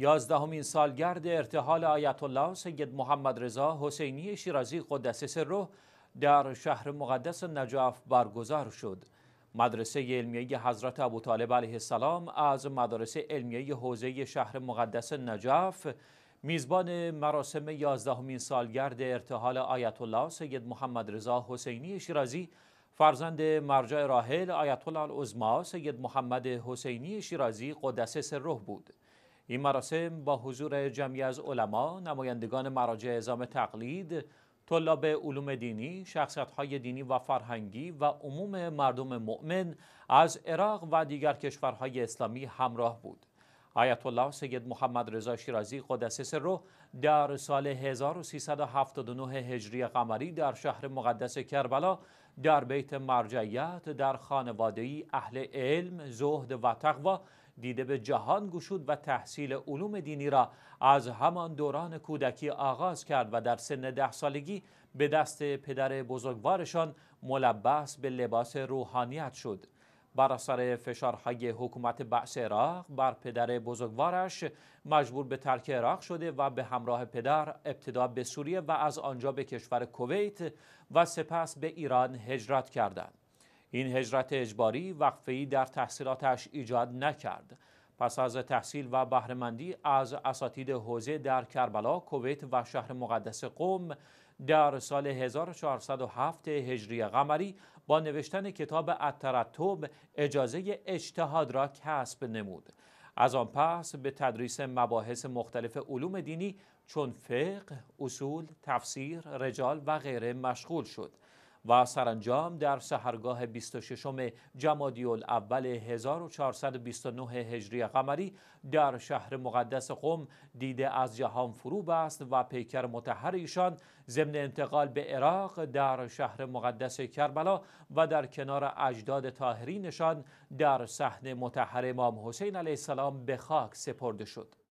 یازدهمین سالگرد ارتحال آیت الله سید محمد رضا حسینی شیرازی قدس سره در شهر مقدس نجف برگزار شد. مدرسه علمیه حضرت ابو طالب علیه السلام از مدارس علمیه حوزه شهر مقدس نجف میزبان مراسم یازدهمین سالگرد ارتحال آیت الله سید محمد رضا حسینی شیرازی فرزند مرجع راحل آیت الله العظما سید محمد حسینی شیرازی قدس سره بود. این مراسم با حضور جمعی از علما، نمایندگان مراجع اعزام تقلید، طلاب علوم دینی، شخصیت‌های دینی و فرهنگی و عموم مردم مؤمن از عراق و دیگر کشورهای اسلامی همراه بود. آیت الله سید محمد رضا شیرازی قدس روح در سال 1379 هجری قمری در شهر مقدس کربلا در بیت مرجعیت در خانواده اهل علم، زهد و تقوا دیده به جهان گشود و تحصیل علوم دینی را از همان دوران کودکی آغاز کرد و در سن ده سالگی به دست پدر بزرگوارشان ملبس به لباس روحانیت شد بر اثر فشارهای حکومت بعث عراق بر پدر بزرگوارش مجبور به ترک عراق شده و به همراه پدر ابتدا به سوریه و از آنجا به کشور کویت و سپس به ایران هجرت کردند این هجرت اجباری ای در تحصیلاتش ایجاد نکرد پس از تحصیل و بهرهمندی از اساتید حوزه در کربلا، کویت و شهر مقدس قوم در سال 1407 هجری قمری با نوشتن کتاب الترتب اجازه اجتهاد را کسب نمود. از آن پس به تدریس مباحث مختلف علوم دینی چون فقه، اصول، تفسیر، رجال و غیره مشغول شد. و سرانجام در سهرگاه 26 جمادی اول 1429 هجری قمری در شهر مقدس قم دیده از جهان فرو بست و پیکر متحر ایشان ضمن انتقال به عراق در شهر مقدس کربلا و در کنار اجداد تاهرینشان در صحن متحر امام حسین علیه السلام به خاک سپرده شد